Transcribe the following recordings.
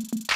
you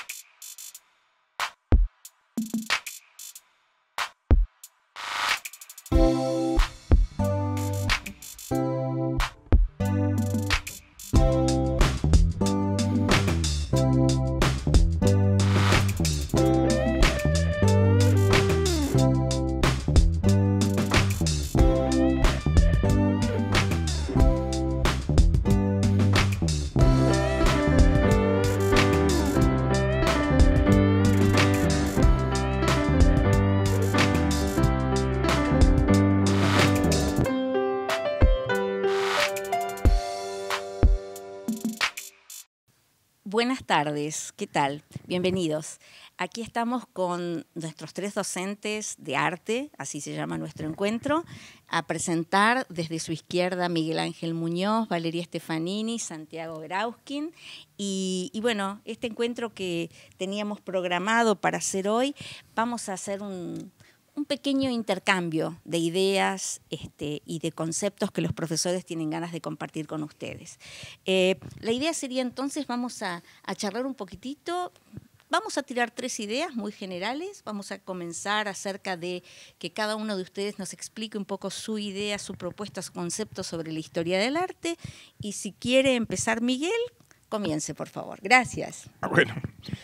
tardes, ¿qué tal? Bienvenidos. Aquí estamos con nuestros tres docentes de arte, así se llama nuestro encuentro, a presentar desde su izquierda Miguel Ángel Muñoz, Valeria Stefanini, Santiago Grauskin. y bueno, este encuentro que teníamos programado para hacer hoy, vamos a hacer un, un pequeño intercambio de ideas este, y de conceptos que los profesores tienen ganas de compartir con ustedes. Eh, la idea sería entonces, vamos a, a charlar un poquitito, Vamos a tirar tres ideas muy generales. Vamos a comenzar acerca de que cada uno de ustedes nos explique un poco su idea, su propuesta, su concepto sobre la historia del arte. Y si quiere empezar Miguel, Comience, por favor. Gracias. Ah, bueno,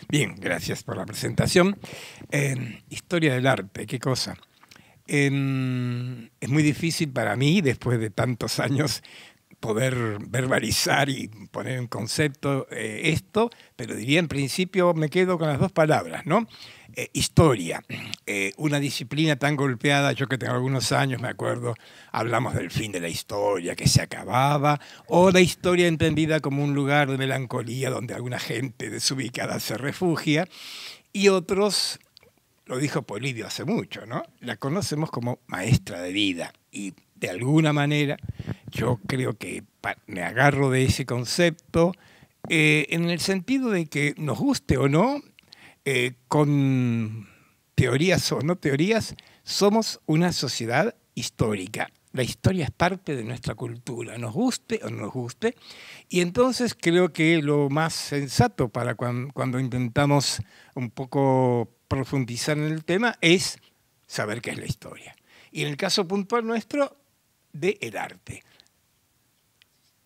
bien, gracias por la presentación. Em, historia del arte, qué cosa. Em, es muy difícil para mí, después de tantos años poder verbalizar y poner en concepto eh, esto, pero diría en principio me quedo con las dos palabras, ¿no? Eh, historia, eh, una disciplina tan golpeada, yo que tengo algunos años, me acuerdo, hablamos del fin de la historia, que se acababa, o la historia entendida como un lugar de melancolía donde alguna gente desubicada se refugia, y otros, lo dijo Polidio hace mucho, ¿no? La conocemos como maestra de vida, y de alguna manera. Yo creo que me agarro de ese concepto eh, en el sentido de que nos guste o no, eh, con teorías o no teorías, somos una sociedad histórica. La historia es parte de nuestra cultura, nos guste o no nos guste. Y entonces creo que lo más sensato para cuando intentamos un poco profundizar en el tema es saber qué es la historia. Y en el caso puntual nuestro, de el arte.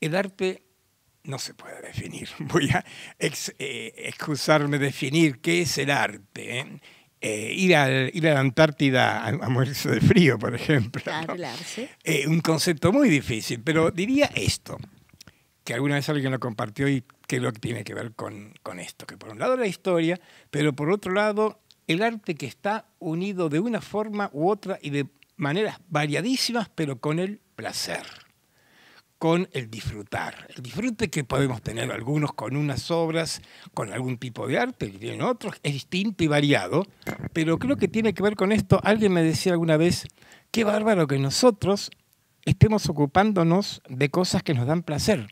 El arte no se puede definir. Voy a eh, excusarme definir qué es el arte. ¿eh? Eh, ir, ir, a la Antártida a, morirse de frío, por ejemplo. un concepto muy difícil, pero diría esto, que alguna vez alguien lo compartió y que lo tiene que ver con, con esto, que por un lado la historia, pero por otro lado el arte que está unido de una forma u otra y de maneras variadísimas, pero con el placer, con el disfrutar. El disfrute que podemos tener algunos con unas obras, con algún tipo de arte, que tienen otros, es distinto y variado, pero creo que tiene que ver con esto. Alguien me decía alguna vez, qué bárbaro que nosotros estemos ocupándonos de cosas que nos dan placer,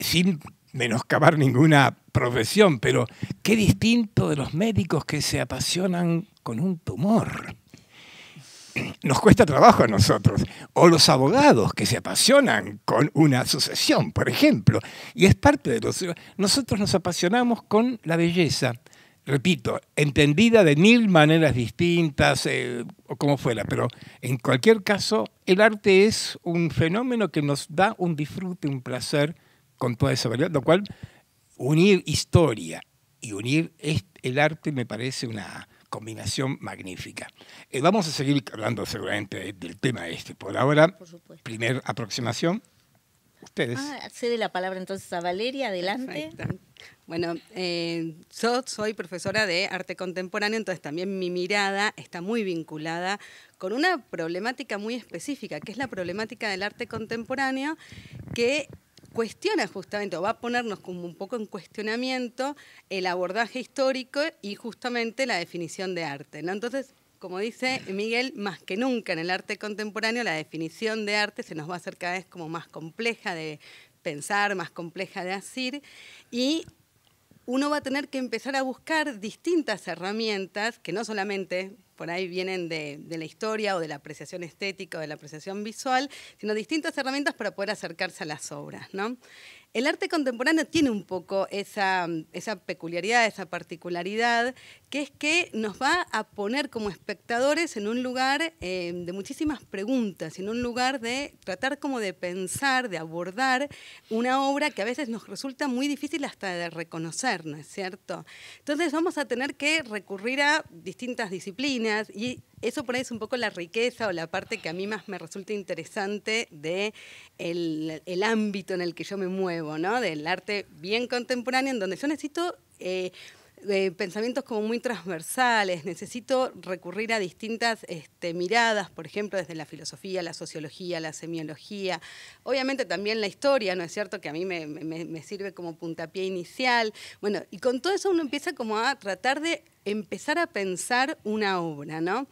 sin menoscabar ninguna profesión, pero qué distinto de los médicos que se apasionan con un tumor nos cuesta trabajo a nosotros, o los abogados que se apasionan con una sucesión, por ejemplo, y es parte de los... Nosotros nos apasionamos con la belleza, repito, entendida de mil maneras distintas, eh, o como fuera, pero en cualquier caso, el arte es un fenómeno que nos da un disfrute, un placer con toda esa variedad, lo cual unir historia y unir el arte me parece una combinación magnífica. Eh, vamos a seguir hablando seguramente del tema este. Por ahora, primer aproximación, ustedes. Ah, cede la palabra entonces a Valeria, adelante. Bueno, eh, yo soy profesora de arte contemporáneo, entonces también mi mirada está muy vinculada con una problemática muy específica, que es la problemática del arte contemporáneo, que cuestiona justamente, o va a ponernos como un poco en cuestionamiento el abordaje histórico y justamente la definición de arte. ¿no? Entonces, como dice Miguel, más que nunca en el arte contemporáneo la definición de arte se nos va a hacer cada vez como más compleja de pensar, más compleja de decir, y uno va a tener que empezar a buscar distintas herramientas que no solamente por ahí vienen de, la historia o de la apreciación estética o de la apreciación visual, sino distintas herramientas para poder acercarse a las obras. ¿no? El arte contemporáneo tiene un poco esa, mm, esa peculiaridad, esa particularidad, que es que nos va a poner como espectadores en un lugar em, de muchísimas preguntas, en un lugar de tratar como de pensar, de abordar una obra que a veces nos resulta muy difícil hasta de reconocer, ¿no es cierto? Entonces vamos a tener que recurrir a distintas disciplinas y eso por ahí es un poco la riqueza o la parte que a mí más me resulta interesante de el, ámbito en el que yo me muevo, ¿no? Del arte bien contemporáneo, en donde yo necesito eh, pensamientos como muy transversales, necesito recurrir a distintas este, miradas, por ejemplo, desde la filosofía, la sociología, la semiología, obviamente también la historia, ¿no es cierto?, que a mí me, sirve como puntapié inicial. Bueno, y con todo eso uno empieza como a tratar de empezar a pensar una obra, ¿no?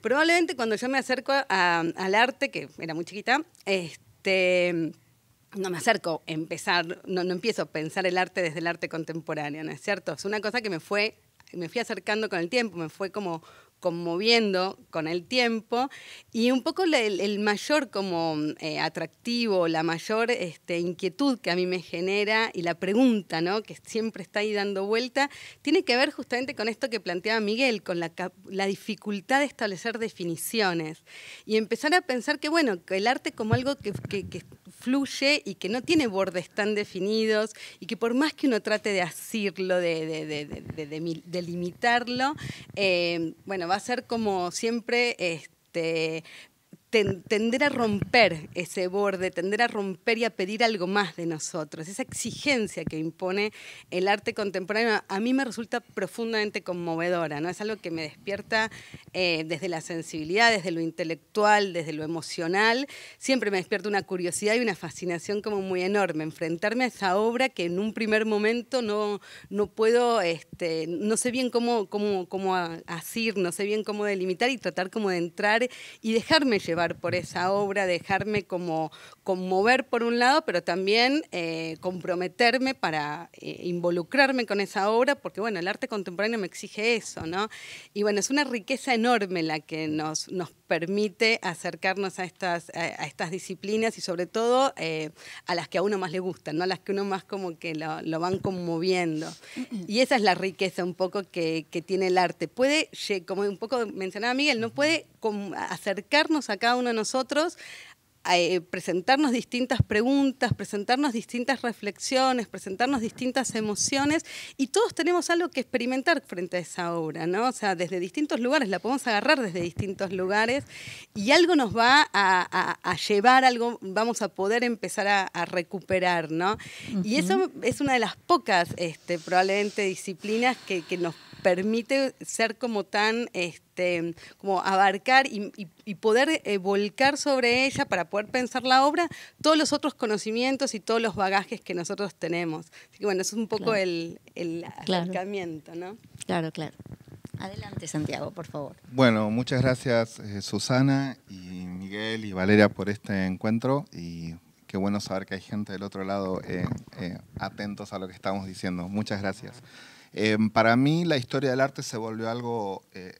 Probablemente cuando yo me acerco al arte, que era muy chiquita, este no me acerco a empezar, no, empiezo a pensar el arte desde el arte contemporáneo, ¿no es cierto? Es una cosa que me fue, me fui acercando con el tiempo, me fue como conmoviendo con el tiempo y un poco el, mayor como eh, atractivo, la mayor este, inquietud que a mí me genera y la pregunta ¿no? que siempre está ahí dando vuelta, tiene que ver justamente con esto que planteaba Miguel, con la, dificultad de establecer definiciones y empezar a pensar que bueno, el arte como algo que fluye y que no tiene bordes tan definidos y que por más que uno trate de asirlo, de, delimitarlo, eh, bueno, va a ser como siempre... Este, tender a romper ese borde, tender a romper y a pedir algo más de nosotros. Esa exigencia que impone el arte contemporáneo a mí me resulta profundamente conmovedora, ¿no? Es algo que me despierta eh, desde la sensibilidad, desde lo intelectual, desde lo emocional. Siempre me despierta una curiosidad y una fascinación como muy enorme. Enfrentarme a esa obra que en un primer momento no, no puedo, este, no sé bien cómo, cómo, cómo asir, no sé bien cómo delimitar y tratar como de entrar y dejarme llevar por esa obra, dejarme como conmover por un lado, pero también eh, comprometerme para eh, involucrarme con esa obra, porque bueno, el arte contemporáneo me exige eso, ¿no? Y bueno, es una riqueza enorme la que nos, nos permite acercarnos a estas, estas disciplinas y sobre todo eh, a las que a uno más le gustan, ¿no? A las que uno más como que lo, van conmoviendo. Y esa es la riqueza un poco que, que tiene el arte. Puede, como un poco mencionaba Miguel, no puede acercarnos a cada uno de nosotros eh, presentarnos distintas preguntas, presentarnos distintas reflexiones, presentarnos distintas emociones y todos tenemos algo que experimentar frente a esa obra, ¿no? O sea, desde distintos lugares, la podemos agarrar desde distintos lugares y algo nos va a, llevar, algo vamos a poder empezar a, recuperar, ¿no? Y eso es una de las pocas, este, probablemente, disciplinas que, que nos permite ser como tan, este, como abarcar y, poder eh, volcar sobre ella para poder pensar la obra todos los otros conocimientos y todos los bagajes que nosotros tenemos. Así que bueno, eso es un poco el, el acercamiento, ¿no? Claro, claro. Adelante, Santiago, por favor. Bueno, muchas gracias, eh, Susana y Miguel y Valeria por este encuentro y qué bueno saber que hay gente del otro lado eh, atentos a lo que estamos diciendo. Muchas gracias. Em, para mí la historia del arte se volvió algo eh,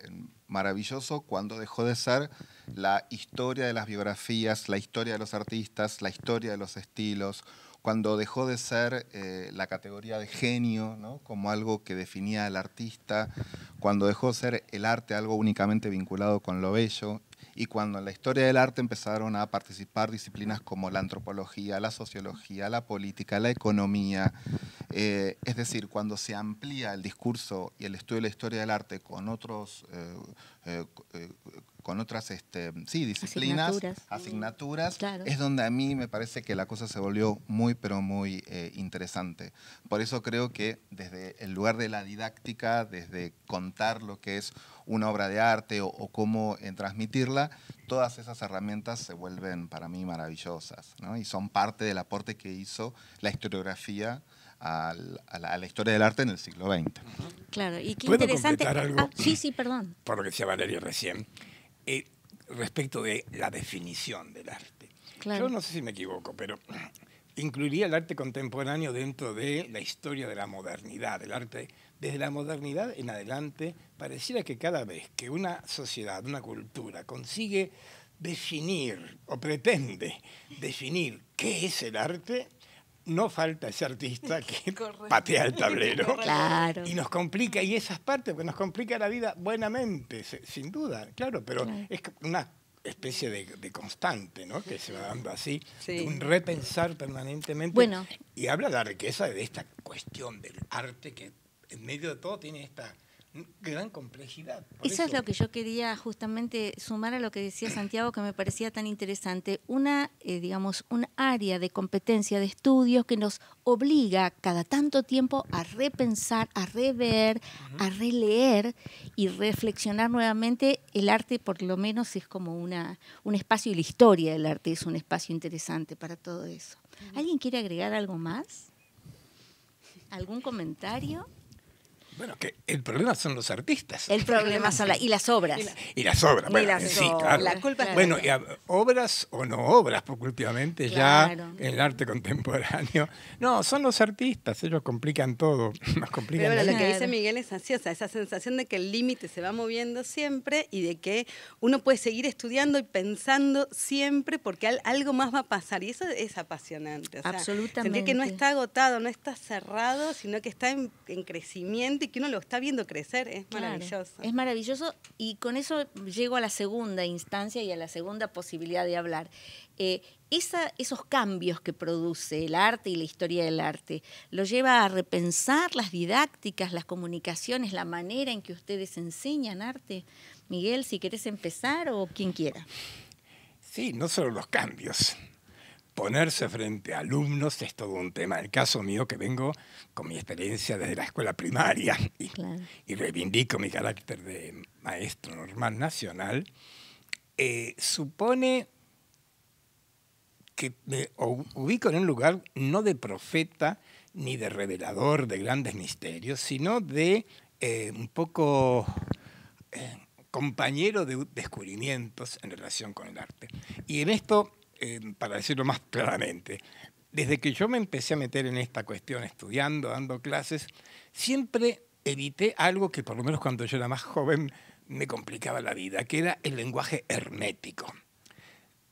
maravilloso cuando dejó de ser la historia de las biografías, la historia de los artistas, la historia de los estilos, cuando dejó de ser eh, la categoría de genio como algo que definía al artista, cuando dejó de ser el arte algo únicamente vinculado con lo bello y cuando en la historia del arte empezaron a participar disciplinas como la antropología, la sociología, la política, la economía. Eh, es decir, cuando se amplía el discurso y el estudio de la historia del arte con otros eh, eh, con otras este, sí, disciplinas, asignaturas, es donde a mí me parece que la cosa se volvió muy, pero muy eh, interesante. Por eso creo que desde el lugar de la didáctica, desde contar lo que es una obra de arte o, cómo eh, transmitirla, todas esas herramientas se vuelven para mí maravillosas ¿no? y son parte del aporte que hizo la historiografía a la, a la, historia del arte en el siglo XX. Claro, y qué ¿Puedo interesante. Algo? Ah, sí, sí, perdón. Por lo que decía Valeria recién, eh, respecto de la definición del arte. Yo no sé si me equivoco, pero incluiría el arte contemporáneo dentro de la historia de la modernidad, el arte desde la modernidad en adelante, pareciera que cada vez que una sociedad, una cultura consigue definir o pretende definir qué es el arte, no falta ese artista que patea el tablero. Y nos complica, y esas partes, porque nos complica la vida buenamente, sin duda, claro, pero es una especie de, constante, ¿no? Que se va dando así, un repensar permanentemente. Bueno. Y habla de la riqueza de esta cuestión del arte que en medio de todo tiene esta gran complejidad. Eso, es lo que yo quería justamente sumar a lo que decía Santiago, que me parecía tan interesante. Una, eh, digamos, un área de competencia, de estudios que nos obliga cada tanto tiempo a repensar, a rever, a releer y reflexionar nuevamente. El arte, por lo menos, es como una, un espacio y la historia del arte es un espacio interesante para todo eso. ¿Alguien quiere agregar algo más? ¿Algún comentario? Bueno, que el problema son los artistas. El problema son las... y las obras. Y, las obras, y bueno, las obras. Bueno, y obras o no obras, porque últimamente ya en el arte contemporáneo. No, son los artistas, ellos complican todo. complican lo que dice Miguel es ansiosa esa sensación de que el límite se va moviendo siempre y de que uno puede seguir estudiando y pensando siempre porque algo más va a pasar. Y eso es apasionante. Absolutamente. Sentir que no está agotado, no está cerrado, sino que está en, en crecimiento que uno lo está viendo crecer es maravilloso. Es maravilloso y con eso llego a la segunda instancia y a la segunda posibilidad de hablar. Eh, esos cambios que produce el arte y la historia del arte lo lleva a repensar las didácticas, las comunicaciones, la manera en que ustedes enseñan arte. Miguel, si querés empezar o quien quiera. Sí, no solo los cambios, ponerse frente a alumnos es todo un tema. El caso mío que vengo con mi experiencia desde la escuela primaria y, reivindico mi carácter de maestro normal nacional, eh, supone que me ubico en un lugar no de profeta ni de revelador de grandes misterios, sino de eh, un poco eh, compañero de descubrimientos en relación con el arte. Y en esto para decirlo más claramente, desde que yo me empecé a meter en esta cuestión, estudiando, dando clases, siempre evité algo que por lo menos cuando yo era más joven me complicaba la vida, que era el lenguaje hermético.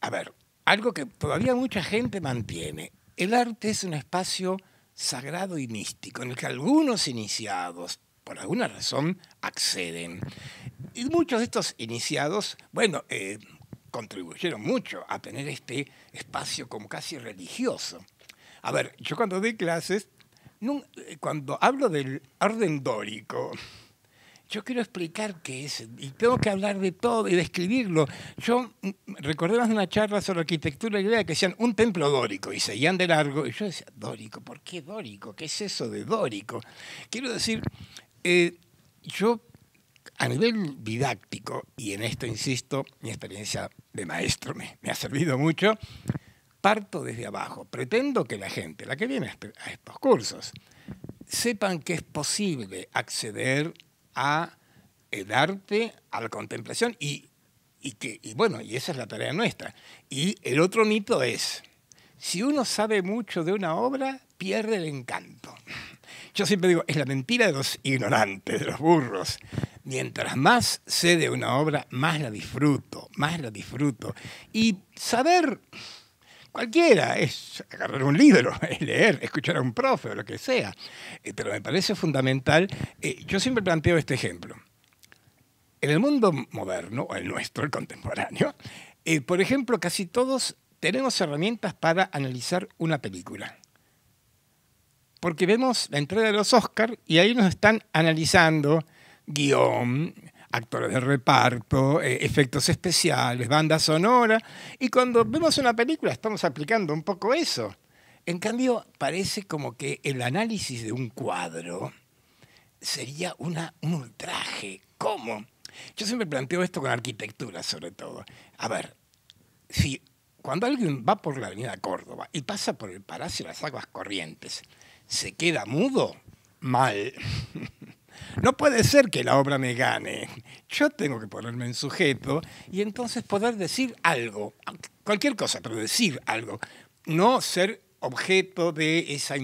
A ver, algo que todavía mucha gente mantiene. El arte es un espacio sagrado y místico en el que algunos iniciados, por alguna razón, acceden. Y muchos de estos iniciados, bueno, eh, contribuyeron mucho a tener este espacio como casi religioso. A ver, yo cuando doy clases, eh, cuando hablo del orden dórico, yo quiero explicar qué es, y tengo que hablar de todo y describirlo. Yo mm, mm, recordé más de una charla sobre arquitectura griega que decían un templo dórico y seguían de largo, y yo decía, dórico, ¿por qué dórico? ¿Qué es eso de dórico? Quiero decir, eh, yo a nivel didáctico, y en esto insisto, mi experiencia de maestro me, ha servido mucho, parto desde abajo. Pretendo que la gente, la que viene a este, estos cursos, sepan que es posible acceder a el arte, a la contemplación y, que, bueno, y esa es la tarea nuestra. Y el otro mito es, si uno sabe mucho de una obra, pierde el encanto. Yo siempre digo, es la mentira de los ignorantes, de los burros mientras más sé de una obra, más la disfruto, más la disfruto. Y saber, cualquiera, es agarrar un libro, es leer, escuchar a un profe o lo que sea. Eh, pero me parece fundamental, eh, yo siempre planteo este ejemplo. En el mundo moderno, o el nuestro, el contemporáneo, eh, por ejemplo, casi todos tenemos herramientas para analizar una película porque vemos la entrega de los Oscars y ahí nos están analizando guión, actores de reparto, eh, efectos especiales, banda sonora. Y cuando vemos una película estamos aplicando un poco eso. En cambio, parece como que el análisis de un cuadro sería un ultraje. ¿Cómo? Yo siempre planteo esto con arquitectura, sobre todo. A ver, si cuando alguien va por la avenida Córdoba y pasa por el Palacio de las Aguas Corrientes, ¿se queda mudo? Mal. No puede ser que la obra me gane. Yo tengo que ponerme en sujeto y entonces poder decir algo, cualquier cosa, pero decir algo. No ser objeto de esa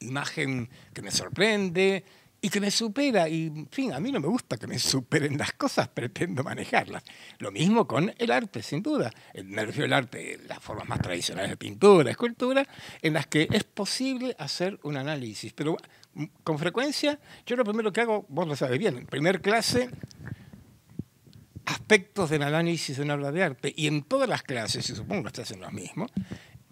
imagen que me sorprende, y que me supera. Y, en fin, a mí no me gusta que me superen las cosas, pretendo manejarlas. Lo mismo con el arte, sin duda. Me refiero al arte, las formas más tradicionales de pintura, escultura, en las que es posible hacer un análisis. Pero mm, con frecuencia, yo lo primero que hago, vos lo sabes bien, en primer clase aspectos del análisis de una obra de arte. Y en todas las clases, y supongo que estás en lo mismo,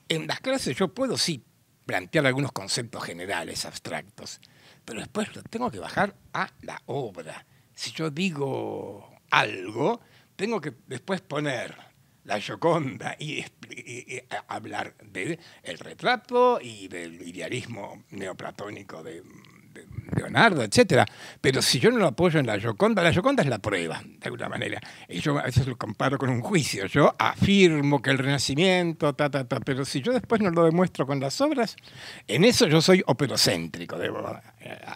en las clases yo puedo sí plantear algunos conceptos generales, abstractos pero después tengo que bajar a la obra. Si yo digo algo, tengo que después poner la Gioconda y, hablar del retrato y del idealismo neoplatónico de Leonardo, etcétera. Pero si yo no lo apoyo en la Joconda, la Joconda es la prueba, de alguna manera. Y yo a veces lo comparo con un juicio. Yo afirmo que el Renacimiento, ta, ta, ta. Pero si yo después no lo demuestro con las obras, en eso yo soy operocéntrico, eh,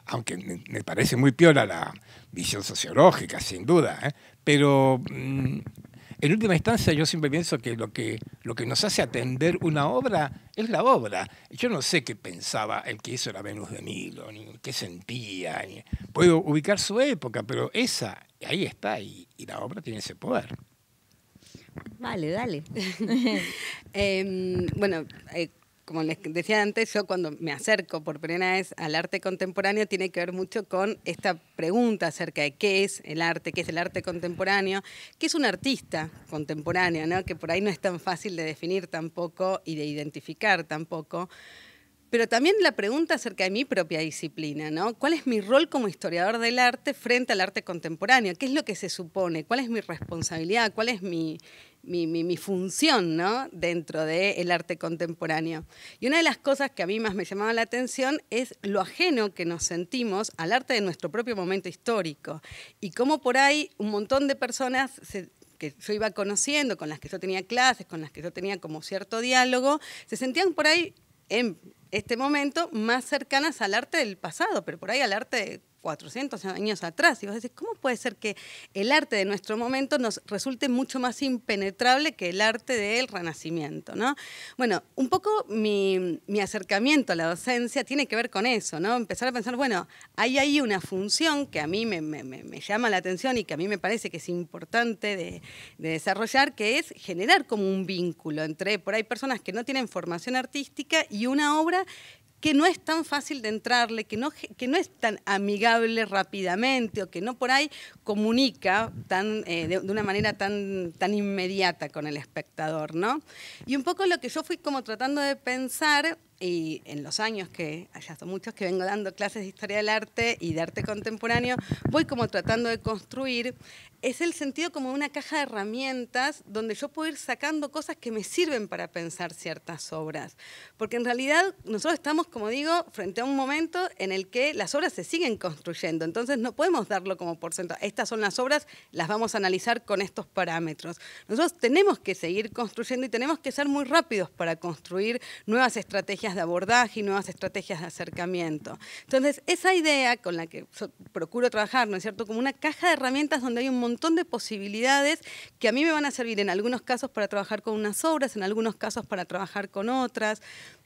aunque me parece muy piola la visión sociológica, sin duda. ¿eh? Pero mm, en última instancia, yo siempre pienso que lo que, lo que nos hace atender una obra es la obra. Yo no sé qué pensaba el que hizo la Venus de Milo, ni qué sentía. Puedo ubicar su época, pero esa, ahí está, y, la obra tiene ese poder. Vale, dale. Em, bueno, eh, como les decía antes, yo cuando me acerco por primera vez al arte contemporáneo tiene que ver mucho con esta pregunta acerca de qué es el arte, qué es el arte contemporáneo, qué es un artista contemporáneo, ¿no? que por ahí no es tan fácil de definir tampoco y de identificar tampoco. Pero también la pregunta acerca de mi propia disciplina, ¿no? ¿Cuál es mi rol como historiador del arte frente al arte contemporáneo? ¿Qué es lo que se supone? ¿Cuál es mi responsabilidad? ¿Cuál es mi, función ¿no? dentro del arte contemporáneo? Y una de las cosas que a mí más me llamaba la atención es lo ajeno que nos sentimos al arte de nuestro propio momento histórico y cómo por ahí un montón de personas que yo iba conociendo, con las que yo tenía clases, con las que yo tenía como cierto diálogo, se sentían por ahí en este momento más cercanas al arte del pasado, pero por ahí al arte 400 años atrás. Y vos decís, ¿cómo puede ser que el arte de nuestro momento nos resulte mucho más impenetrable que el arte del Renacimiento? ¿no? Bueno, un poco mi, acercamiento a la docencia tiene que ver con eso, ¿no? empezar a pensar, bueno, hay ahí una función que a mí me, llama la atención y que a mí me parece que es importante de, desarrollar, que es generar como un vínculo entre, por ahí, personas que no tienen formación artística y una obra que no es tan fácil de entrarle, que no, que no es tan amigable rápidamente o que no por ahí comunica tan, eh, de, una manera tan, tan inmediata con el espectador, ¿no? Y un poco lo que yo fui como tratando de pensar y en los años que, allá son muchos que vengo dando clases de historia del arte y de arte contemporáneo, voy como tratando de construir es el sentido como una caja de herramientas donde yo puedo ir sacando cosas que me sirven para pensar ciertas obras. Porque en realidad nosotros estamos, como digo, frente a un momento en el que las obras se siguen construyendo. Entonces no podemos darlo como porcentaje. Estas son las obras, las vamos a analizar con estos parámetros. Nosotros tenemos que seguir construyendo y tenemos que ser muy rápidos para construir nuevas estrategias de abordaje y nuevas estrategias de acercamiento. Entonces esa idea con la que procuro trabajar, ¿no es cierto? Como una caja de herramientas donde hay un montón de posibilidades que a mí me van a servir en algunos casos para trabajar con unas obras, en algunos casos para trabajar con otras.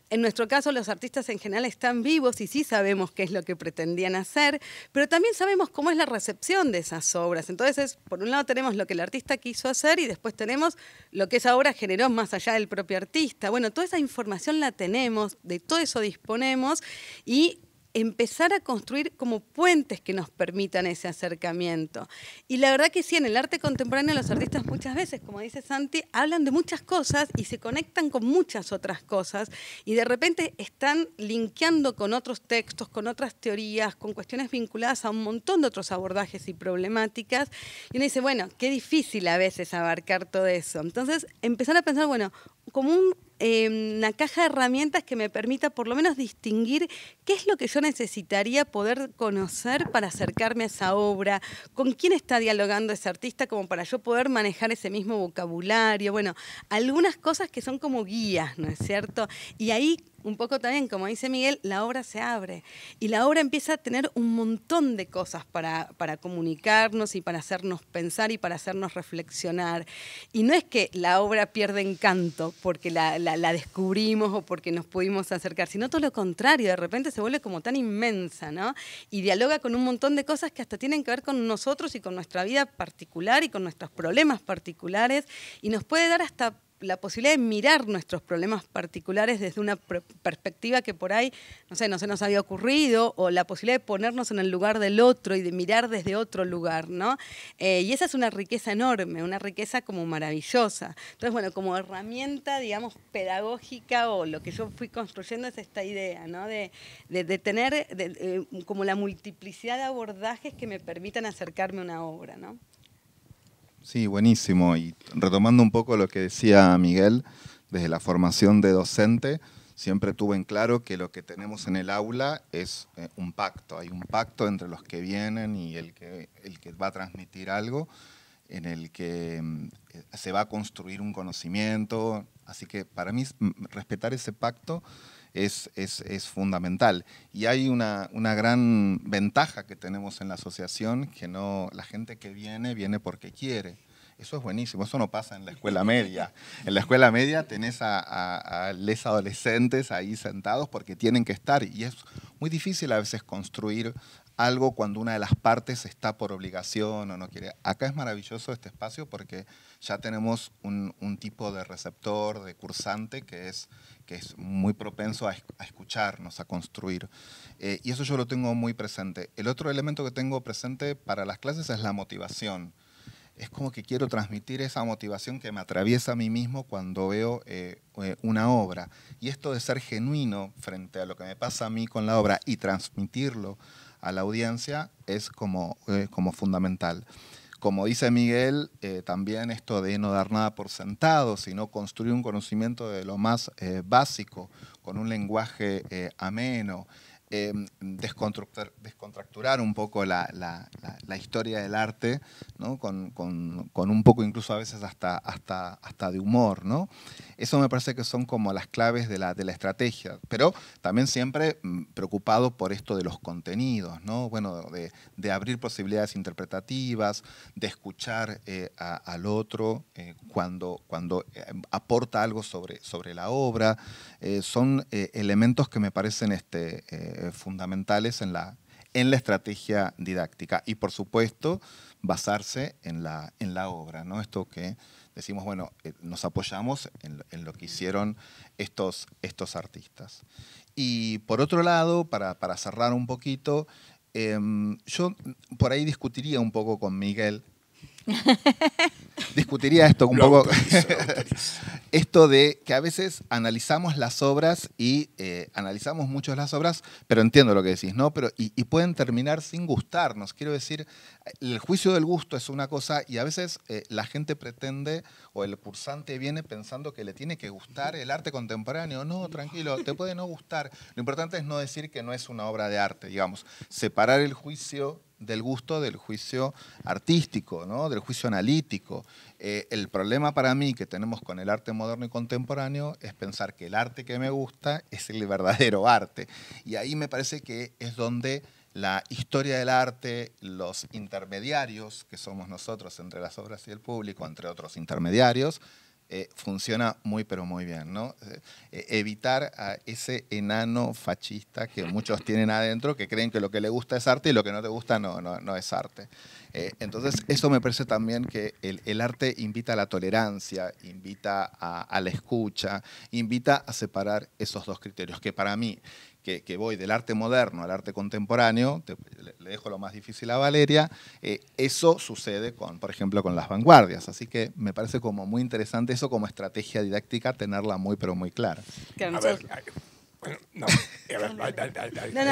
En nuestro caso, los artistas en general están vivos y sí sabemos qué es lo que pretendían hacer, pero también sabemos cómo es la recepción de esas obras. Entonces, por un lado tenemos lo que el artista quiso hacer y después tenemos lo que esa obra generó más allá del propio artista. Bueno, toda esa información la tenemos, de todo eso disponemos y empezar a construir como puentes que nos permitan ese acercamiento. Y la verdad que sí, en el arte contemporáneo los artistas muchas veces, como dice Santi, hablan de muchas cosas y se conectan con muchas otras cosas y de repente están linkeando con otros textos, con otras teorías, con cuestiones vinculadas a un montón de otros abordajes y problemáticas. Y uno dice, bueno, qué difícil a veces abarcar todo eso. Entonces, empezar a pensar, bueno, como em, una caja de herramientas que me permita por lo menos distinguir qué es lo que yo necesitaría poder conocer para acercarme a esa obra, con quién está dialogando ese artista, como para yo poder manejar ese mismo vocabulario. Bueno, algunas cosas que son como guías, ¿no es cierto? Y ahí un poco también, como dice Miguel, la obra se abre y la obra empieza a tener un montón de cosas para, para comunicarnos y para hacernos pensar y para hacernos reflexionar. Y no es que la obra pierda encanto porque la, descubrimos o porque nos pudimos acercar, sino todo lo contrario, de repente se vuelve como tan inmensa, ¿no? Y dialoga con un montón de cosas que hasta tienen que ver con nosotros y con nuestra vida particular y con nuestros problemas particulares y nos puede dar hasta la posibilidad de mirar nuestros problemas particulares desde una perspectiva que por ahí, no sé, no se nos había ocurrido, o la posibilidad de ponernos en el lugar del otro y de mirar desde otro lugar, ¿no? Eh, y esa es una riqueza enorme, una riqueza como maravillosa. Entonces, bueno, como herramienta, digamos, pedagógica o lo que yo fui construyendo es esta idea, ¿no? De, de, tener eh, como la multiplicidad de abordajes que me permitan acercarme a una obra, ¿no? Sí, buenísimo. Y retomando un poco lo que decía Miguel, desde la formación de docente, siempre tuve en claro que lo que tenemos en el aula es eh, un pacto. Hay un pacto entre los que vienen y el que, el que va a transmitir algo, en el que mm, eh, se va a construir un conocimiento. Así que para mí mm, respetar ese pacto es, fundamental. Y hay una, gran ventaja que tenemos en la asociación, que no, la gente que viene, viene porque quiere. Eso es buenísimo, eso no pasa en la escuela media. En la escuela media tenés a, a, a les adolescentes ahí sentados porque tienen que estar y es muy difícil a veces construir algo cuando una de las partes está por obligación o no quiere. Acá es maravilloso este espacio porque ya tenemos un, tipo de receptor, de cursante que es, que es muy propenso a, escucharnos, a construir. Eh, y eso yo lo tengo muy presente. El otro elemento que tengo presente para las clases es la motivación. Es como que quiero transmitir esa motivación que me atraviesa a mí mismo cuando veo eh, eh, una obra. Y esto de ser genuino frente a lo que me pasa a mí con la obra y transmitirlo a la audiencia es como, eh, como fundamental. Como dice Miguel, eh, también esto de no dar nada por sentado, sino construir un conocimiento de lo más eh, básico, con un lenguaje ameno eh, descontracturar un poco la, historia del arte, Con, un poco incluso a veces hasta, hasta, hasta de humor. Eso me parece que son como las claves de la, estrategia, pero también siempre mm, preocupado por esto de los contenidos, ¿no? bueno, de, abrir posibilidades interpretativas, de escuchar eh, al otro eh, cuando, cuando eh, aporta algo sobre, sobre la obra. Eh, son eh, elementos que me parecen este, fundamentales en la, en la estrategia didáctica y por supuesto basarse en la, en la obra, ¿no? Esto que decimos, bueno, nos apoyamos en lo, que hicieron estos, estos artistas. Y por otro lado, para, cerrar un poquito, em, yo por ahí discutiría un poco con Miguel discutiría esto un poco. esto de que a veces analizamos las obras y eh, analizamos muchas las obras, pero entiendo lo que decís, ¿no? Pero, y, pueden terminar sin gustarnos. Quiero decir, el juicio del gusto es una cosa y a veces eh, la gente pretende o el cursante viene pensando que le tiene que gustar el arte contemporáneo. No, tranquilo, te puede no gustar. Lo importante es no decir que no es una obra de arte, digamos. Separar el juicio del gusto del juicio artístico, ¿no? del juicio analítico. Eh, el problema para mí que tenemos con el arte moderno y contemporáneo es pensar que el arte que me gusta es el verdadero arte. Y ahí me parece que es donde la historia del arte, los intermediarios que somos nosotros entre las obras y el público, entre otros intermediarios, eh, funciona muy pero muy bien, ¿no? Eh, eh, evitar a ese enano fascista que muchos tienen adentro, que creen que lo que le gusta es arte y lo que no te gusta no, es arte. entonces, eso me parece también que el, arte invita a la tolerancia, invita a la escucha, invita a separar esos dos criterios, que para mí que, voy del arte moderno al arte contemporáneo, le dejo lo más difícil a Valeria, eh, eso sucede con, por ejemplo, con las vanguardias. Así que me parece como muy interesante eso como estrategia didáctica, tenerla muy, pero muy clara. A ver, no,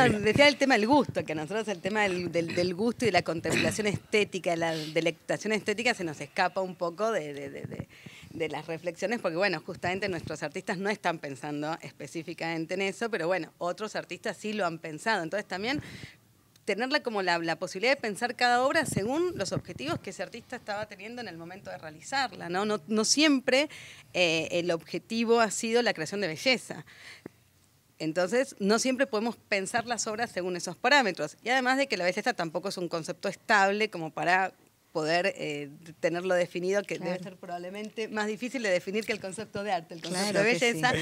no, decía el tema del gusto, que a nosotros el tema del, gusto y la contemplación estética, la delectación estética se nos escapa un poco de de las reflexiones, porque bueno, justamente nuestros artistas no están pensando específicamente en eso, pero bueno, otros artistas sí lo han pensado. Entonces también tenerla como la, posibilidad de pensar cada obra según los objetivos que ese artista estaba teniendo en el momento de realizarla. No, no, siempre eh, el objetivo ha sido la creación de belleza. Entonces, no siempre podemos pensar las obras según esos parámetros. Y además de que la belleza tampoco es un concepto estable como para poder eh, tenerlo definido, que debe ser probablemente más difícil de definir que el concepto de arte. El concepto de belleza,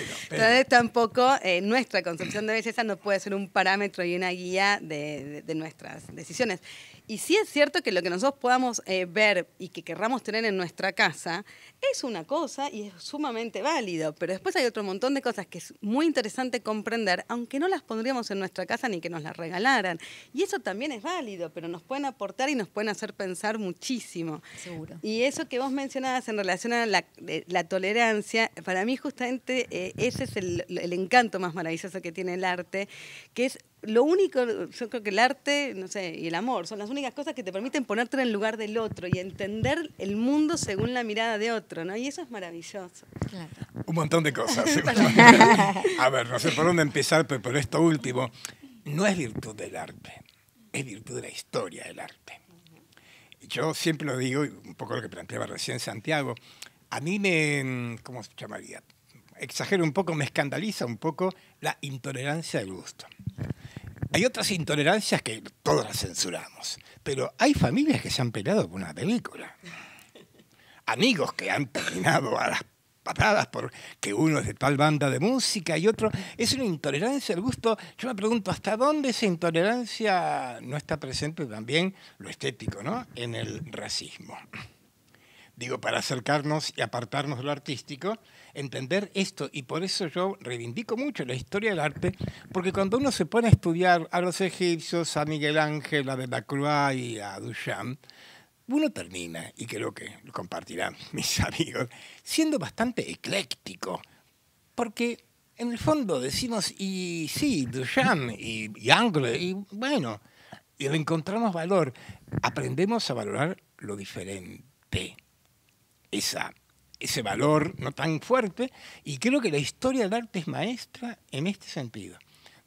tampoco eh, nuestra concepción de belleza no puede ser un parámetro y una guía de, de, nuestras decisiones. Y sí es cierto que lo que nosotros podamos eh, ver y que querramos tener en nuestra casa es una cosa y es sumamente válido, pero después hay otro montón de cosas que es muy interesante comprender, aunque no las pondríamos en nuestra casa ni que nos las regalaran. Y eso también es válido, pero nos pueden aportar y nos pueden hacer pensar mucho muchísimo. Seguro. Y eso que vos mencionabas en relación a la, eh, tolerancia, para mí justamente eh, ese es el, encanto más maravilloso que tiene el arte, que es lo único, yo creo que el arte, no sé, y el amor son las únicas cosas que te permiten ponerte en el lugar del otro y entender el mundo según la mirada de otro, ¿no? Y eso es maravilloso. Un montón de cosas. A ver, no sé por dónde empezar, pero, pero esto último no es virtud del arte, es virtud de la historia del arte yo siempre lo digo, un poco lo que planteaba recién Santiago, a mí me, ¿cómo se llamaría? Exagero un poco, me escandaliza un poco la intolerancia del gusto. Hay otras intolerancias que todas las censuramos, pero hay familias que se han peleado por una película. Amigos que han terminado a las patadas porque uno es de tal banda de música y otro. Es una intolerancia al gusto. Yo me pregunto, ¿hasta dónde esa intolerancia no está presente también lo estético, ¿no? En el racismo. Digo, para acercarnos y apartarnos de lo artístico, entender esto. Y por eso yo reivindico mucho la historia del arte, porque cuando uno se pone a estudiar a los egipcios, a Miguel Ángel, a Delacroix y a Duchamp, uno termina, y creo que lo compartirán mis amigos, siendo bastante ecléctico, porque en el fondo decimos, y sí, Duchamp y, y Angle, y bueno, y encontramos valor, aprendemos a valorar lo diferente, Esa, ese valor no tan fuerte, y creo que la historia del arte es maestra en este sentido.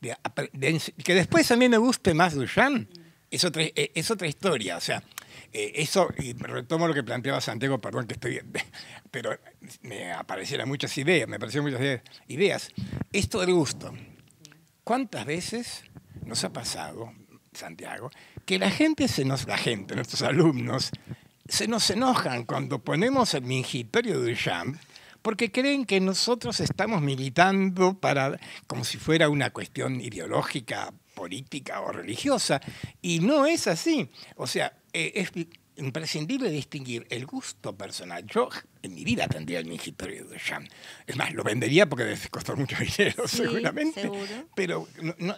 que después a mí me guste más Duchamp es otra, es otra historia, o sea, eh, eso, y retomo lo que planteaba Santiago, perdón que estoy, pero me aparecieron muchas ideas, me aparecieron muchas ideas. Esto del gusto. ¿Cuántas veces nos ha pasado, Santiago, que la gente se nos, la gente, nuestros alumnos, se nos enojan cuando ponemos el mingitorio de Duchamp porque creen que nosotros estamos militando para, como si fuera una cuestión ideológica política o religiosa. Y no es así. O sea, eh, es imprescindible distinguir el gusto personal. Yo en mi vida tendría el mingitorio de Jean. Es más, lo vendería porque costó mucho dinero, seguramente. Pero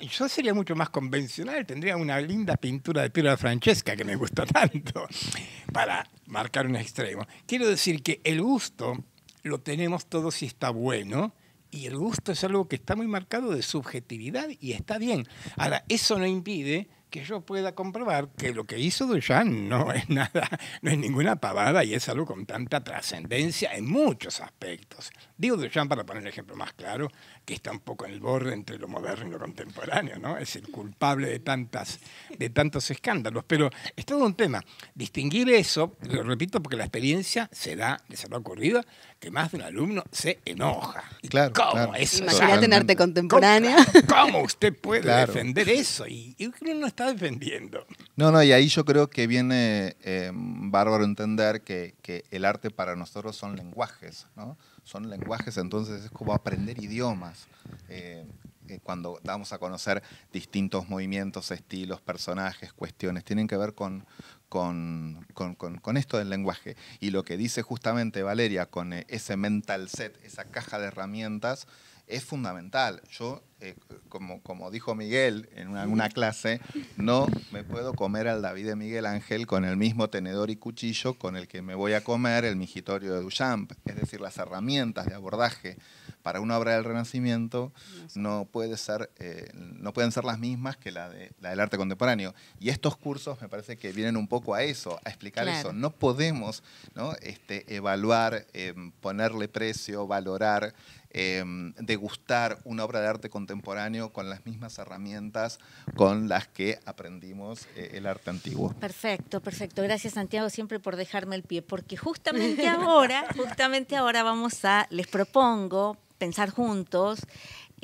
yo sería mucho más convencional. Tendría una linda pintura de Piero Francesca que me gusta tanto para marcar un extremo. Quiero decir que el gusto lo tenemos todos si está bueno y el gusto es algo que está muy marcado de subjetividad y está bien. Ahora, eso no impide que yo pueda comprobar que lo que hizo Duchamp no es nada, no es ninguna pavada y es algo con tanta trascendencia en muchos aspectos. Digo Duchamp para poner el ejemplo más claro, que está un poco en el borde entre lo moderno y lo contemporáneo, ¿no? Es el culpable de, tantas, de tantos escándalos, pero es todo un tema. Distinguir eso, lo repito porque la experiencia se da, les ha ocurrido, que más de un alumno se enoja. Claro, ¿Cómo claro. eso? Imagínate en arte contemporánea. ¿Cómo, usted puede defender eso? Y, está defendiendo. No, no, y ahí yo creo que viene eh, bárbaro entender que, el arte para nosotros son lenguajes, ¿no? Son lenguajes, entonces es como aprender idiomas. Eh, eh, cuando vamos a conocer distintos movimientos, estilos, personajes, cuestiones, tienen que ver con, con, con, esto del lenguaje. Y lo que dice justamente Valeria con ese mental set, esa caja de herramientas, es fundamental. Yo, eh, como, como dijo Miguel en una clase, no me puedo comer al David de Miguel Ángel con el mismo tenedor y cuchillo con el que me voy a comer el migitorio de Duchamp. Es decir, las herramientas de abordaje para una obra del Renacimiento no, puede ser, eh, no pueden ser las mismas que la, de, la del arte contemporáneo. Y estos cursos me parece que vienen un poco a eso, a explicar eso. No podemos ¿no? Este, evaluar, eh, ponerle precio, valorar de em, degustar una obra de arte contemporáneo con las mismas herramientas con las que aprendimos eh, el arte antiguo. Perfecto, perfecto. Gracias Santiago siempre por dejarme el pie, porque justamente ahora, justamente ahora vamos a, les propongo pensar juntos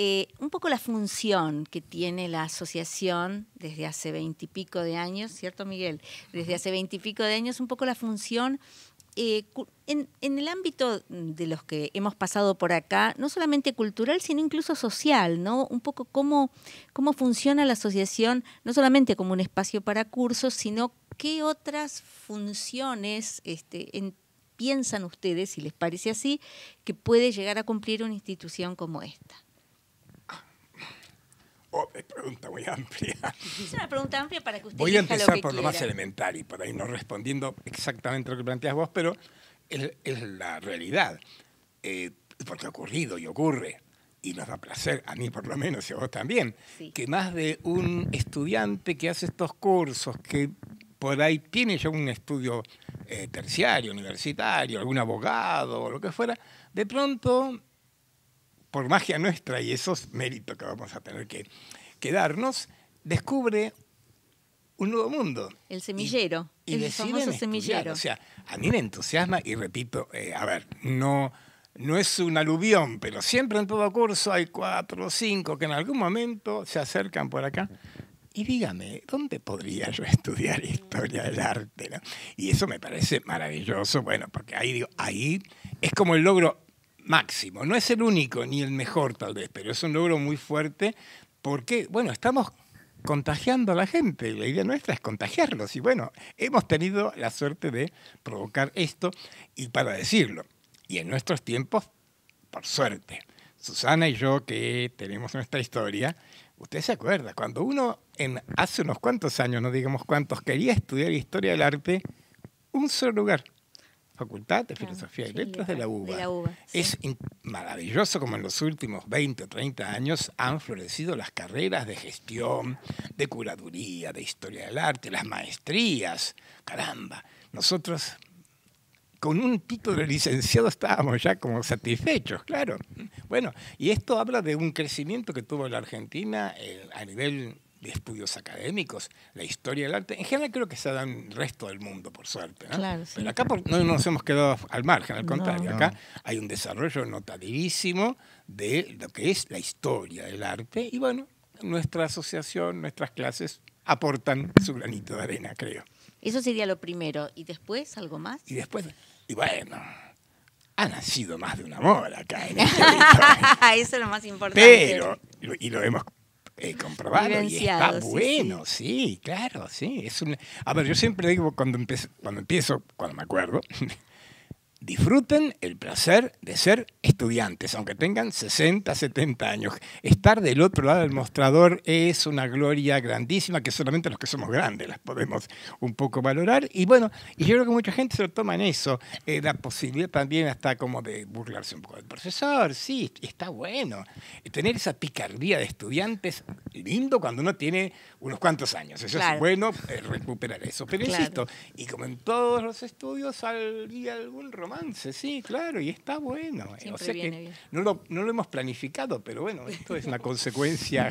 eh, un poco la función que tiene la asociación desde hace veintipico de años, ¿cierto Miguel? Desde hace veintipico de años, un poco la función eh, en, el ámbito de los que hemos pasado por acá, no solamente cultural, sino incluso social, ¿no? Un poco cómo, cómo funciona la asociación, no solamente como un espacio para cursos, sino qué otras funciones este, piensan ustedes, si les parece así, que puede llegar a cumplir una institución como esta pregunta muy amplia. Es una pregunta amplia para que usted Voy a empezar por lo más elemental y por ahí no respondiendo exactamente lo que planteas vos, pero es, la realidad. Eh, porque ha ocurrido y ocurre, y nos da placer, a mí por lo menos y a vos también, que más de un estudiante que hace estos cursos, que por ahí tiene ya un estudio eh, terciario, universitario, algún abogado o lo que fuera, de pronto, por magia nuestra, y esos méritos que vamos a tener que quedarnos, descubre un nuevo mundo. El semillero, y, el semillero. O sea, a mí me entusiasma y repito, eh, a ver, no, no es un aluvión, pero siempre en todo curso hay cuatro o cinco que en algún momento se acercan por acá. Y dígame, ¿dónde podría yo estudiar historia del arte? Y eso me parece maravilloso, bueno, porque ahí, digo, ahí es como el logro máximo. No es el único ni el mejor tal vez, pero es un logro muy fuerte porque, bueno, estamos contagiando a la gente. La idea nuestra es contagiarlos. Y bueno, hemos tenido la suerte de provocar esto y para decirlo. Y en nuestros tiempos, por suerte, Susana y yo que tenemos nuestra historia, usted se acuerda, cuando uno en hace unos cuantos años, no digamos cuántos, quería estudiar historia del arte, un solo lugar, Facultad de ah, Filosofía y Letras de la UBA. Es maravilloso como en los últimos 20 o 30 años han florecido las carreras de gestión, de curaduría, de historia del arte, las maestrías. Caramba, nosotros con un título de licenciado estábamos ya como satisfechos, claro. Bueno, y esto habla de un crecimiento que tuvo la Argentina eh, a nivel de estudios académicos, la historia del arte. En general creo que se da en el resto del mundo, por suerte. Pero acá no nos hemos quedado al margen, al contrario. Acá hay un desarrollo notabilísimo de lo que es la historia del arte y bueno, nuestra asociación, nuestras clases aportan su granito de arena, creo. Eso sería lo primero. ¿Y después algo más? Y después, y bueno, ha nacido más de un amor acá en este Eso es lo más importante. Pero, y lo hemos He eh, comprobado y está bueno, sí, claro, sí. Es un A ver, yo siempre digo cuando, empiezo, cuando empiezo, cuando me acuerdo, disfruten el placer de ser estudiantes, aunque tengan 60, 70 años. Estar del otro lado del mostrador es una gloria grandísima que solamente los que somos grandes las podemos un poco valorar. Y bueno, y yo creo que mucha gente se lo toma en eso, la eh, posibilidad también hasta como de burlarse un poco del profesor, sí, está bueno. Tener esa picardía de estudiantes, lindo cuando uno tiene unos cuantos años, eso es bueno eh, recuperar eso. Pero insisto, y como en todos los estudios, salía algún romance sí, claro, y está bueno. Eh. No, lo, hemos planificado, pero bueno, esto es una consecuencia.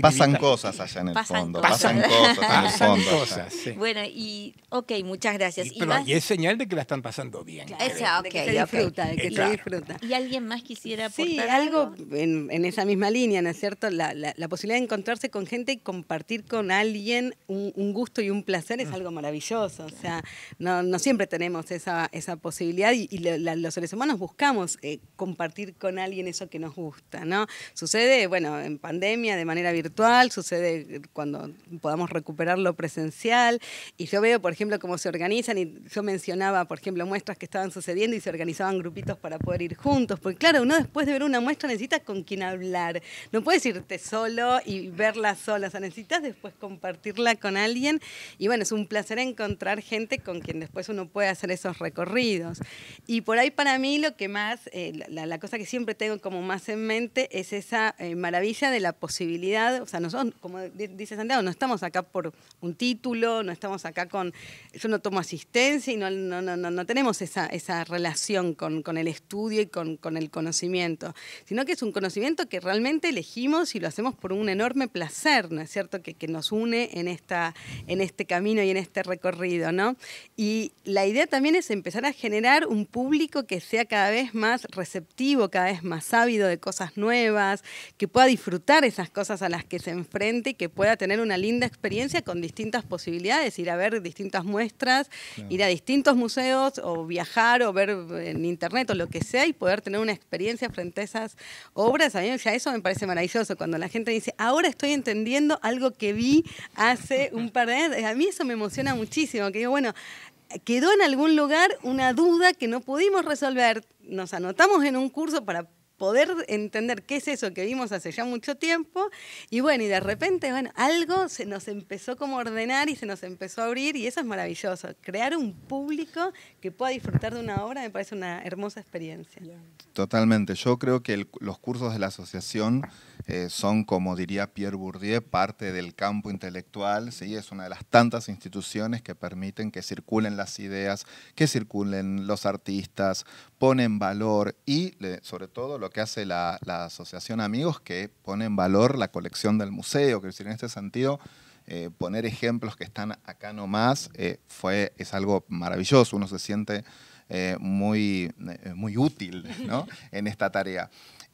pasan cosas allá en el fondo, pasan cosas. cosas Bueno, y ok, muchas gracias. Y, es señal de que la están pasando bien. ¿Y alguien más quisiera aportar Sí, algo, en, esa misma línea, ¿no es cierto? La, posibilidad de encontrarse con gente y compartir con alguien un, gusto y un placer es mm. algo maravilloso. O sea, no, siempre tenemos esa posibilidad y, los seres humanos buscamos eh, compartir con alguien eso que nos gusta, ¿no? Sucede, bueno, en pandemia de manera virtual, sucede cuando podamos recuperar lo presencial y yo veo, por ejemplo, cómo se organizan y yo mencionaba, por ejemplo, muestras que estaban sucediendo y se organizaban grupitos para poder ir juntos, porque claro, uno después de ver una muestra necesita con quién hablar, no puedes irte solo y verla sola, o necesitas después compartirla con alguien y bueno, es un placer encontrar gente con quien después uno puede hacer esos recorridos. Y por ahí para mí lo que más, eh, la, cosa que siempre tengo como más en mente es esa eh, maravilla de la posibilidad, o sea, nosotros, como dice Santiago, no estamos acá por un título, no estamos acá con, yo no tomo asistencia y no, no, no, no, no tenemos esa, esa relación con, con el estudio y con, con el conocimiento, sino que es un conocimiento que realmente elegimos y lo hacemos por un enorme placer, ¿no es cierto?, que, que nos une en, esta, en este camino y en este recorrido, ¿no? Y la idea también es empezar a generar un público que sea cada vez más receptivo, cada vez más ávido de cosas nuevas, que pueda disfrutar esas cosas a las que se enfrente y que pueda tener una linda experiencia con distintas posibilidades, ir a ver distintas muestras, ir a distintos museos o viajar o ver en internet o lo que sea y poder tener una experiencia frente a esas obras. A mí eso me parece maravilloso cuando la gente dice, ahora estoy entendiendo algo que vi hace un par de años. A mí eso me emociona muchísimo, que digo, bueno, quedó en algún lugar una duda que no pudimos resolver. Nos anotamos en un curso para poder entender qué es eso que vimos hace ya mucho tiempo. Y bueno, y de repente, bueno, algo se nos empezó como ordenar y se nos empezó a abrir y eso es maravilloso. Crear un público que pueda disfrutar de una obra me parece una hermosa experiencia. Totalmente. Yo creo que los cursos de la asociación eh, son, como diría Pierre Bourdieu, parte del campo intelectual, ¿sí? es una de las tantas instituciones que permiten que circulen las ideas, que circulen los artistas, ponen valor y sobre todo lo que hace la, Asociación Amigos, que pone en valor la colección del museo, que en este sentido... Eh, poner ejemplos que están acá nomás eh, fue, es algo maravilloso, uno se siente muy, muy útil en esta tarea.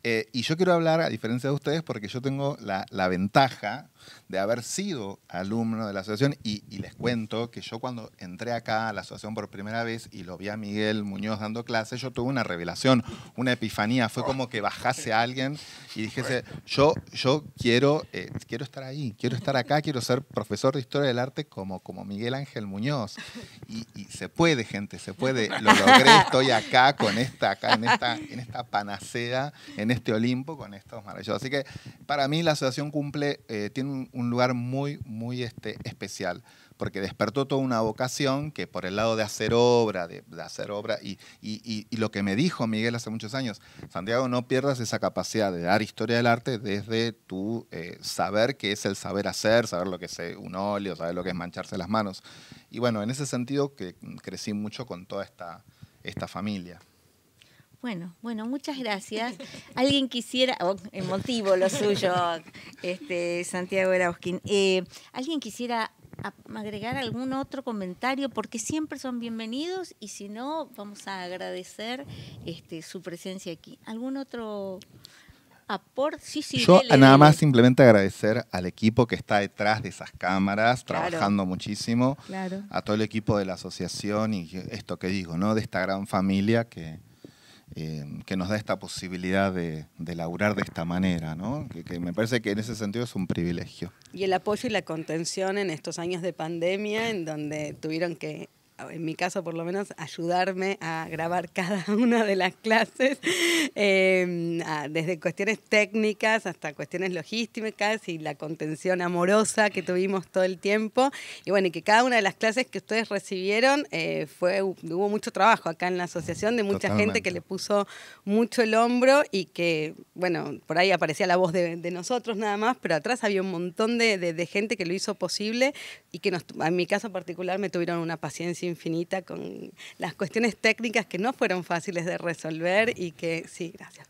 Eh, y yo quiero hablar, a diferencia de ustedes, porque yo tengo la, ventaja de haber sido alumno de la asociación y, les cuento que yo cuando entré acá a la asociación por primera vez y lo vi a Miguel Muñoz dando clases, yo tuve una revelación, una epifanía, fue como que bajase a alguien y dijese, yo, yo quiero, eh, quiero estar ahí, quiero estar acá, quiero ser profesor de historia del arte como, como Miguel Ángel Muñoz. Y, se puede, gente, se puede, lo logré, estoy acá con esta, acá en esta, en esta panacea, en este Olimpo con estos maravillosos. Así que para mí la asociación cumple, eh, tiene un lugar muy, muy este, especial, porque despertó toda una vocación que por el lado de hacer obra, de, hacer obra, y, y, y, lo que me dijo Miguel hace muchos años, Santiago, no pierdas esa capacidad de dar historia del arte desde tu eh, saber qué es el saber hacer, saber lo que es eh, un óleo, saber lo que es mancharse las manos. Y bueno, en ese sentido que crecí mucho con toda esta, esta familia. Bueno, bueno, muchas gracias. Alguien quisiera, oh, emotivo lo suyo, este, Santiago Erauskin. Eh, ¿Alguien quisiera agregar algún otro comentario? Porque siempre son bienvenidos y si no, vamos a agradecer este, su presencia aquí. ¿Algún otro aporte? Sí, sí, Yo nada más simplemente agradecer al equipo que está detrás de esas cámaras, trabajando muchísimo, a todo el equipo de la asociación y esto que digo, ¿no? De esta gran familia que Em, que nos da esta posibilidad de, de laburar de esta manera, ¿no? que, me parece que en ese sentido es un privilegio. Y el apoyo y la contención en estos años de pandemia, en donde tuvieron que en mi caso por lo menos, ayudarme a grabar cada una de las clases, em, desde cuestiones técnicas hasta cuestiones logísticas y la contención amorosa que tuvimos todo el tiempo. Y bueno, y que cada una de las clases que ustedes recibieron eh, fue, hubo mucho trabajo acá en la asociación de mucha gente que le puso mucho el hombro y que, bueno, por ahí aparecía la voz de, nosotros nada más, pero atrás había un montón de, de, gente que lo hizo posible y que en mi caso particular me tuvieron una paciencia infinita con las cuestiones técnicas que no fueron fáciles de resolver y que, sí, gracias.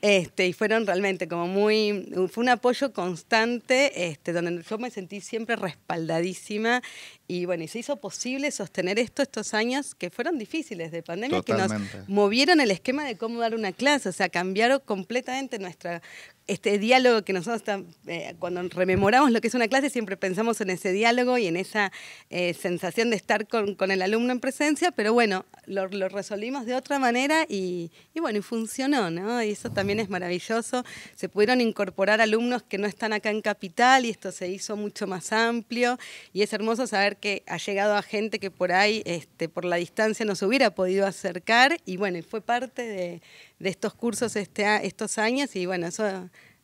Este, y fueron realmente como muy, fue un apoyo constante este, donde yo me sentí siempre respaldadísima y bueno, y se hizo posible sostener esto estos años que fueron difíciles de pandemia, que nos movieron el esquema de cómo dar una clase, o sea, cambiaron completamente nuestra este diálogo que nosotros eh, cuando rememoramos lo que es una clase siempre pensamos en ese diálogo y en esa eh, sensación de estar con, el alumno en presencia, pero bueno, lo, resolvimos de otra manera y, bueno, y funcionó, ¿no? Y eso también es maravilloso. Se pudieron incorporar alumnos que no están acá en Capital y esto se hizo mucho más amplio y es hermoso saber que ha llegado a gente que por ahí, este, por la distancia, no se hubiera podido acercar y bueno, fue parte de de estos cursos este, estos años y bueno, eso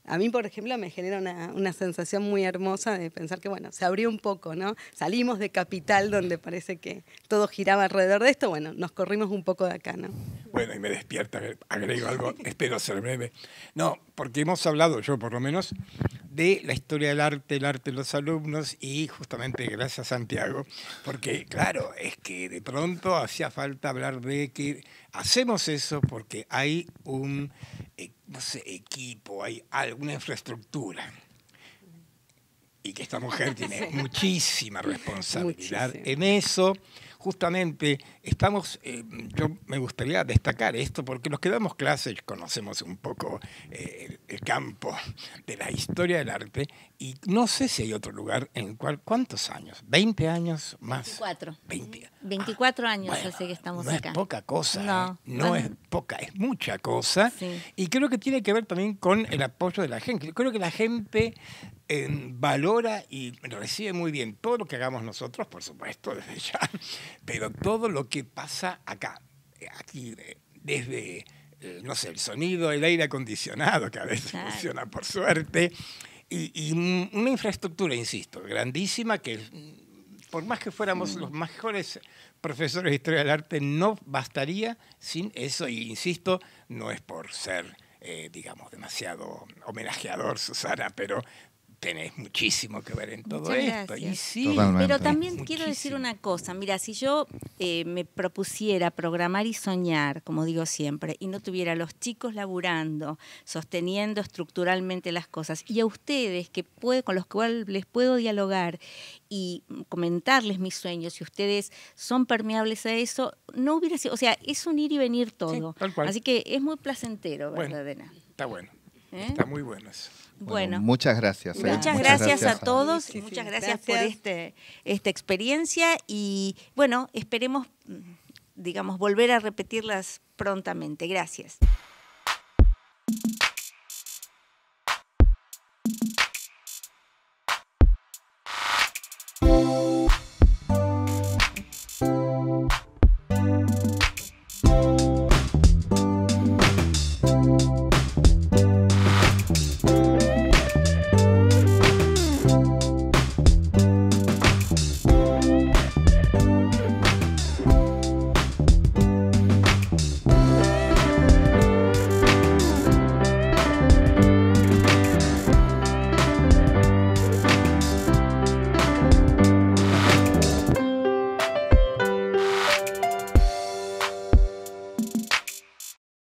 a mí, por ejemplo, me genera una, una, sensación muy hermosa de pensar que, bueno, se abrió un poco, ¿no? Salimos de Capital, donde parece que todo giraba alrededor de esto, bueno, nos corrimos un poco de acá, ¿no? Bueno, y me despierta, agrego algo, espero ser breve. No, porque hemos hablado, yo por lo menos, de la historia del arte, el arte de los alumnos y justamente gracias Santiago, porque claro, es que de pronto hacía falta hablar de que hacemos eso porque hay un eh, equipo, hay alguna infraestructura y que esta mujer tiene muchísima responsabilidad en eso justamente estamos, eh, yo me gustaría destacar esto porque los que damos clases conocemos un poco eh, el campo de la historia del arte y no sé si hay otro lugar en el cual, ¿cuántos años? ¿20 años más? 24. 24 ah, años hace que estamos acá. No es poca cosa. No, ¿eh? no es poca, es mucha cosa. Y creo que tiene que ver también con el apoyo de la gente. creo que la gente eh, valora y recibe muy bien todo lo que hagamos nosotros, por supuesto, desde ya, pero todo lo que pasa acá, eh, aquí, desde no sé, el sonido, el aire acondicionado, que a veces funciona por suerte, y, una infraestructura, insisto, grandísima que mm, por más que fuéramos los mejores profesores de historia del arte, no bastaría sin eso. Y insisto, no es por ser, eh, digamos, demasiado homenajeador, Susana, pero tenés muchísimo que ver en todo esto. pero también quiero decir una cosa, mira, si yo eh, me propusiera programar y soñar, como digo siempre, y no tuviera a los chicos laburando, sosteniendo estructuralmente las cosas, y a ustedes que puede, con los cuales les puedo dialogar y comentarles mis sueños, si ustedes son permeables a eso, no hubiera sido, o sea, es un ir y venir todo. Así que es muy placentero, bueno, Está bueno. ¿Eh? Está muy bueno eso. Bueno, muchas gracias. ¿eh? Muchas, gracias, a todos, muchas gracias, por este, esta experiencia y bueno, esperemos, mm, digamos, volver a repetirlas prontamente. Gracias.